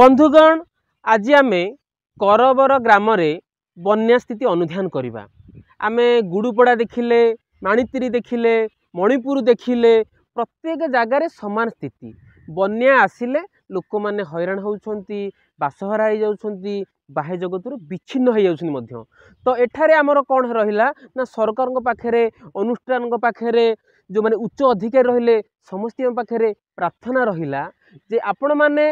বন্ধুগণ আজি আমি করবর গ্রামরে বন্যা স্থিতি অনুধান করা আমি গুড়ুপড়া দেখিলে মাণিতিরি দেখিলে মণিপুর দেখিলে প্রত্যেক জায়গায় সমান স্থিতি বন্যা আসলে লোক মানে হইরাণ হচ্ছেন বাসহরা হয়ে যাচ্ছেন বাহ্য জগতর বিচ্ছিন্ন হয়ে যাচ্ছেন মধ্য তো এঠারে আমার কোণ রহিলা না সরকার পাখে অনুষ্ঠান পাখে যে উচ্চ অধিকারী রহলে সমস্ত পাখে প্রার্থনা রহিলা যে আপন মানে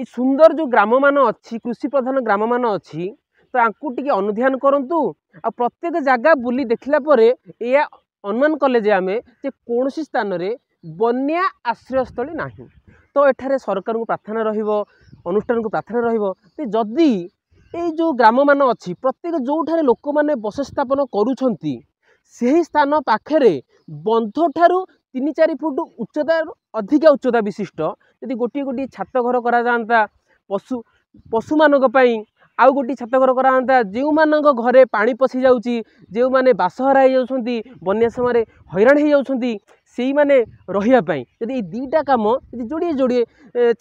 এই ସୁନ୍ଦର ଯେଉଁ ଗ୍ରାମମାନ ଅଛି କୃଷି ପ୍ରଧାନ ଗ୍ରାମମାନ ଅଛି ତ ଆଙ୍କୁ ଟିକେ ଅନୁଧ୍ୟାନ କରନ୍ତୁ ଆଉ ପ୍ରତ୍ୟେକ ଜାଗା ବୁଲି ଦେଖିଲା ପରେ ଏହା ଅନୁମାନ କଲେ ଯେ ଆମେ ଯେ କୌଣସି ସ୍ଥାନରେ ବନ୍ୟା ଆଶ୍ରୟସ୍ଥଳୀ ନାହିଁ ତ ଏଠାରେ ସରକାରଙ୍କୁ ପ୍ରାର୍ଥନା ରହିବ ଅନୁଷ୍ଠାନକୁ ପ୍ରାର୍ଥନା ରହିବ ଯେ ଯଦି ଏଇ ଯେଉଁ ଗ୍ରାମମାନ ଅଛି ପ୍ରତ୍ୟେକ ଯେଉଁଠାରେ ଲୋକମାନେ ବସସ୍ଥାପନ କରୁଛନ୍ତି ସେହି ସ୍ଥାନ ପାଖରେ ବନ୍ଧଠାରୁ ତିନି ଚାରି ଫୁଟ ଉଚ୍ଚତାରୁ ଅଧିକା ଉଚ୍ଚତା ବିଶିଷ୍ଟ ଯଦି ଗୋଟିଏ ଗୋଟିଏ ଛାତ ଘର କରାଯାଆନ୍ତା ପଶୁ ପଶୁମାନଙ୍କ ପାଇଁ ଆଉ ଗୋଟିଏ ଛାତ ଘର କରାଯାଆନ୍ତା ଯେଉଁମାନଙ୍କ ଘରେ ପାଣି ପଶିଯାଉଛି ଯେଉଁମାନେ ବାସହରା ହେଇଯାଉଛନ୍ତି ବନ୍ୟା ସମୟରେ ହଇରାଣ ହେଇଯାଉଛନ୍ତି ସେଇମାନେ ରହିବା ପାଇଁ ଯଦି ଏଇ ଦୁଇଟା କାମ ଯଦି ଯୋଡ଼ିଏ ଯୋଡ଼ିଏ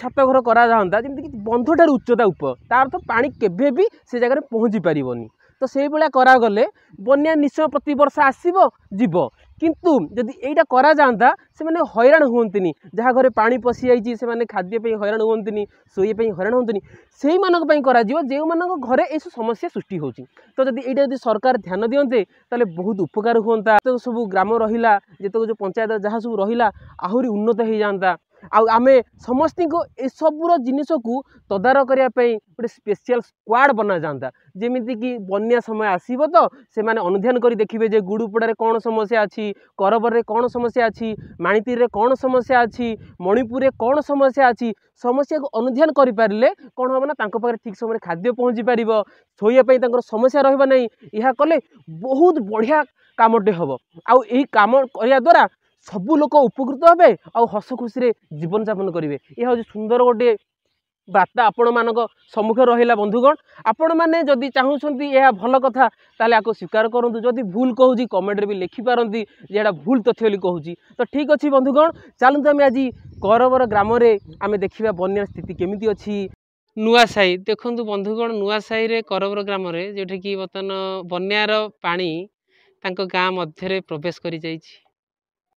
ଛାତ ଘର କରାଯାଆନ୍ତା ଯେମିତିକି ବନ୍ଧଠାରୁ ଉଚ୍ଚତା ଉପ ତା ଅର୍ଥ ପାଣି କେବେ ବି ସେ ଜାଗାରେ ପହଞ୍ଚି ପାରିବନି ତ ସେଇଭଳିଆ କରାଗଲେ ବନ୍ୟା ନିଶ୍ଚୟ ପ୍ରତିବର୍ଷ ଆସିବ ଯିବ କିନ୍ତୁ ଯଦି ଏଇଟା କରାଯାଆନ୍ତା ସେମାନେ ହଇରାଣ ହୁଅନ୍ତିନି ଯାହା ଘରେ ପାଣି ପଶିଯାଇଛି ସେମାନେ ଖାଦ୍ୟ ପାଇଁ ହଇରାଣ ହୁଅନ୍ତିନି ଶୋଇବା ପାଇଁ ହଇରାଣ ହୁଅନ୍ତିନି ସେଇମାନଙ୍କ ପାଇଁ କରାଯିବ ଯେଉଁମାନଙ୍କ ଘରେ ଏସବୁ ସମସ୍ୟା ସୃଷ୍ଟି ହେଉଛି ତ ଯଦି ଏଇଟା ଯଦି ସରକାର ଧ୍ୟାନ ଦିଅନ୍ତେ ତାହେଲେ ବହୁତ ଉପକାର ହୁଅନ୍ତା ଯେତେକ ସବୁ ଗ୍ରାମ ରହିଲା ଯେତେକ ଯେଉଁ ପଞ୍ଚାୟତ ଯାହା ସବୁ ରହିଲା ଆହୁରି ଉନ୍ନତ ହେଇଯାଆନ୍ତା ଆଉ ଆମେ ସମସ୍ତଙ୍କୁ ଏସବୁର ଜିନିଷକୁ ତଦାରଖ କରିବା ପାଇଁ ଗୋଟେ ସ୍ପେଶିଆଲ୍ ସ୍କ୍ୱାଡ଼୍ ବନାଯାଆନ୍ତା ଯେମିତିକି ବନ୍ୟା ସମୟ ଆସିବ ତ ସେମାନେ ଅନୁଧ୍ୟାନ କରି ଦେଖିବେ ଯେ ଗୁଡ଼ୁପଡ଼ାରେ କ'ଣ ସମସ୍ୟା ଅଛି କରବରରେ କ'ଣ ସମସ୍ୟା ଅଛି ମାଣିତିରେ କ'ଣ ସମସ୍ୟା ଅଛି ମଣିପୁରରେ କ'ଣ ସମସ୍ୟା ଅଛି ସମସ୍ୟାକୁ ଅନୁଧ୍ୟାନ କରିପାରିଲେ କ'ଣ ହେବ ନା ତାଙ୍କ ପାଖରେ ଠିକ୍ ସମୟରେ ଖାଦ୍ୟ ପହଞ୍ଚିପାରିବ ଶୋଇବା ପାଇଁ ତାଙ୍କର ସମସ୍ୟା ରହିବ ନାହିଁ ଏହା କଲେ ବହୁତ ବଢ଼ିଆ କାମଟେ ହେବ ଆଉ ଏହି କାମ କରିବା ଦ୍ୱାରା ସବୁ ଲୋକ ଉପକୃତ ହେବେ ଆଉ ହସ ଖୁସିରେ ଜୀବନଯାପନ କରିବେ ଏହା ହେଉଛି ସୁନ୍ଦର ଗୋଟିଏ ବାର୍ତ୍ତା ଆପଣମାନଙ୍କ ସମ୍ମୁଖରେ ରହିଲା ବନ୍ଧୁଗଣ ଆପଣମାନେ ଯଦି ଚାହୁଁଛନ୍ତି ଏହା ଭଲ କଥା ତାହେଲେ ଆକୁ ସ୍ୱୀକାର କରନ୍ତୁ ଯଦି ଭୁଲ କହୁଛି କମେଣ୍ଟରେ ବି ଲେଖିପାରନ୍ତି ଯେ ଏଇଟା ଭୁଲ ତଥ୍ୟ ବୋଲି କହୁଛି ତ ଠିକ୍ ଅଛି ବନ୍ଧୁଗଣ ଚାଲନ୍ତୁ ଆମେ ଆଜି କରବର ଗ୍ରାମରେ ଆମେ ଦେଖିବା ବନ୍ୟାର ସ୍ଥିତି କେମିତି ଅଛି ନୂଆ ସାହି ଦେଖନ୍ତୁ ବନ୍ଧୁଗଣ ନୂଆ ସାହିରେ କରବର ଗ୍ରାମରେ ଯେଉଁଠିକି ବର୍ତ୍ତମାନ ବନ୍ୟାର ପାଣି ତାଙ୍କ ଗାଁ ମଧ୍ୟରେ ପ୍ରବେଶ କରିଯାଇଛି